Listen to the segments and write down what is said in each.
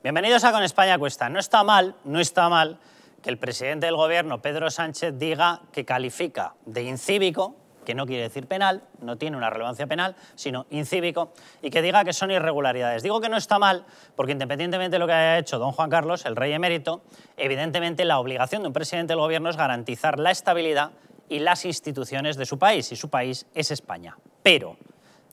Bienvenidos a Con España Cuesta. No está mal, no está mal que el presidente del gobierno, Pedro Sánchez, diga que califica de incívico, que no quiere decir penal, no tiene una relevancia penal, sino incívico, y que diga que son irregularidades. Digo que no está mal, porque independientemente de lo que haya hecho don Juan Carlos, el rey emérito, evidentemente la obligación de un presidente del gobierno es garantizar la estabilidad y las instituciones de su país, y su país es España. Pero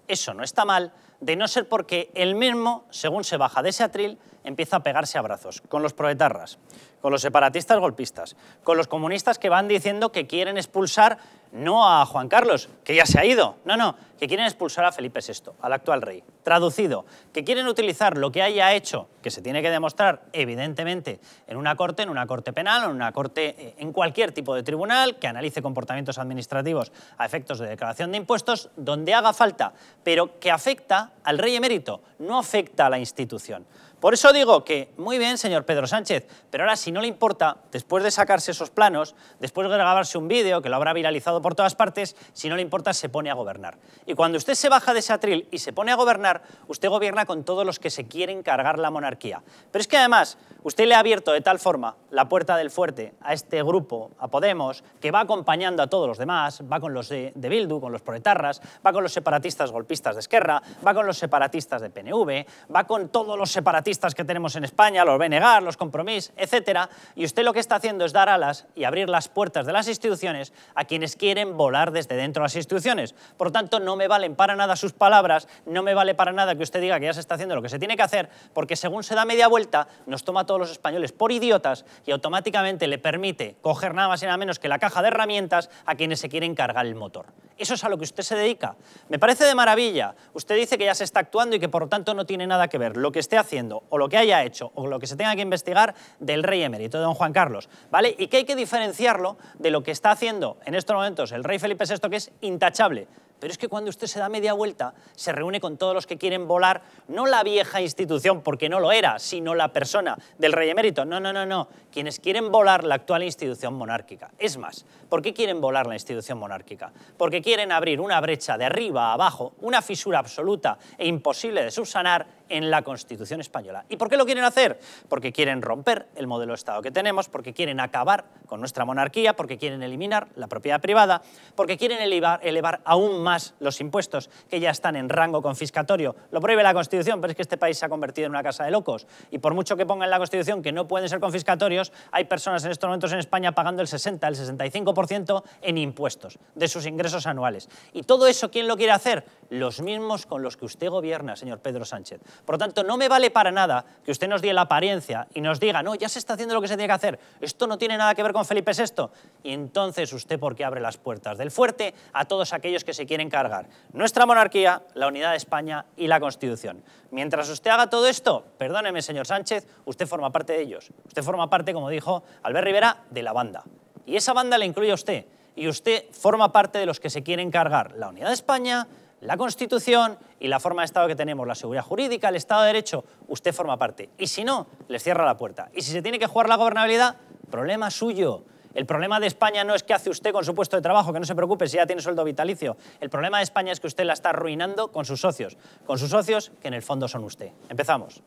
eso no está mal, de no ser porque el mismo, según se baja de ese atril, empieza a pegarse a brazos con los proetarras, con los separatistas golpistas, con los comunistas que van diciendo que quieren expulsar no a Juan Carlos, que ya se ha ido, no, no, que quieren expulsar a Felipe VI, al actual rey. Traducido, que quieren utilizar lo que haya hecho, que se tiene que demostrar evidentemente en una corte, en una corte penal, en una corte, eh, en cualquier tipo de tribunal que analice comportamientos administrativos a efectos de declaración de impuestos, donde haga falta, pero que afecta al rey emérito, no afecta a la institución. Por eso digo que, muy bien, señor Pedro Sánchez, pero ahora si no le importa, después de sacarse esos planos, después de grabarse un vídeo que lo habrá viralizado por todas partes, si no le importa se pone a gobernar. Y cuando usted se baja de ese atril y se pone a gobernar, usted gobierna con todos los que se quieren cargar la monarquía. Pero es que además, usted le ha abierto de tal forma la puerta del fuerte a este grupo, a Podemos, que va acompañando a todos los demás, va con los de, Bildu, con los proletarras, va con los separatistas golpistas de Esquerra, va con los separatistas de PNV, va con todos los separatistas que tenemos en España, los Benegar, los Compromís, etc. Y usted lo que está haciendo es dar alas y abrir las puertas de las instituciones a quienes quieren volar desde dentro de las instituciones. Por tanto, no no me valen para nada sus palabras, no me vale para nada que usted diga que ya se está haciendo lo que se tiene que hacer, porque según se da media vuelta, nos toma a todos los españoles por idiotas y automáticamente le permite coger nada más y nada menos que la caja de herramientas a quienes se quieren cargar el motor. Eso es a lo que usted se dedica. Me parece de maravilla. Usted dice que ya se está actuando y que por lo tanto no tiene nada que ver lo que esté haciendo o lo que haya hecho o lo que se tenga que investigar del rey emérito de don Juan Carlos, ¿vale? Y que hay que diferenciarlo de lo que está haciendo en estos momentos el rey Felipe VI que es intachable. Pero es que cuando usted se da media vuelta, se reúne con todos los que quieren volar, no la vieja institución, porque no lo era, sino la persona del rey emérito. No, no, no, no. Quienes quieren volar la actual institución monárquica. Es más, ¿por qué quieren volar la institución monárquica? Porque quieren abrir una brecha de arriba a abajo, una fisura absoluta e imposible de subsanar en la Constitución española. ¿Y por qué lo quieren hacer? Porque quieren romper el modelo de Estado que tenemos, porque quieren acabar con nuestra monarquía, porque quieren eliminar la propiedad privada, porque quieren elevar, elevar aún más los impuestos que ya están en rango confiscatorio. Lo prohíbe la Constitución, pero es que este país se ha convertido en una casa de locos. Y por mucho que pongan en la Constitución que no pueden ser confiscatorios, hay personas en estos momentos en España pagando el 60, el 65% en impuestos de sus ingresos anuales. ¿Y todo eso quién lo quiere hacer? Los mismos con los que usted gobierna, señor Pedro Sánchez. Por lo tanto, no me vale para nada que usted nos dé la apariencia y nos diga, no, ya se está haciendo lo que se tiene que hacer, esto no tiene nada que ver con Felipe VI. Y entonces, ¿usted por qué abre las puertas del fuerte a todos aquellos que se quieren cargar? Nuestra monarquía, la unidad de España y la Constitución. Mientras usted haga todo esto, perdóneme, señor Sánchez, usted forma parte de ellos. Usted forma parte, como dijo Albert Rivera, de la banda. Y esa banda le incluye a usted. Y usted forma parte de los que se quieren cargar la unidad de España la Constitución y la forma de Estado que tenemos, la seguridad jurídica, el Estado de Derecho, usted forma parte. Y si no, les cierra la puerta. Y si se tiene que jugar la gobernabilidad, problema suyo. El problema de España no es qué hace usted con su puesto de trabajo, que no se preocupe si ya tiene sueldo vitalicio. El problema de España es que usted la está arruinando con sus socios, con sus socios que en el fondo son usted. Empezamos.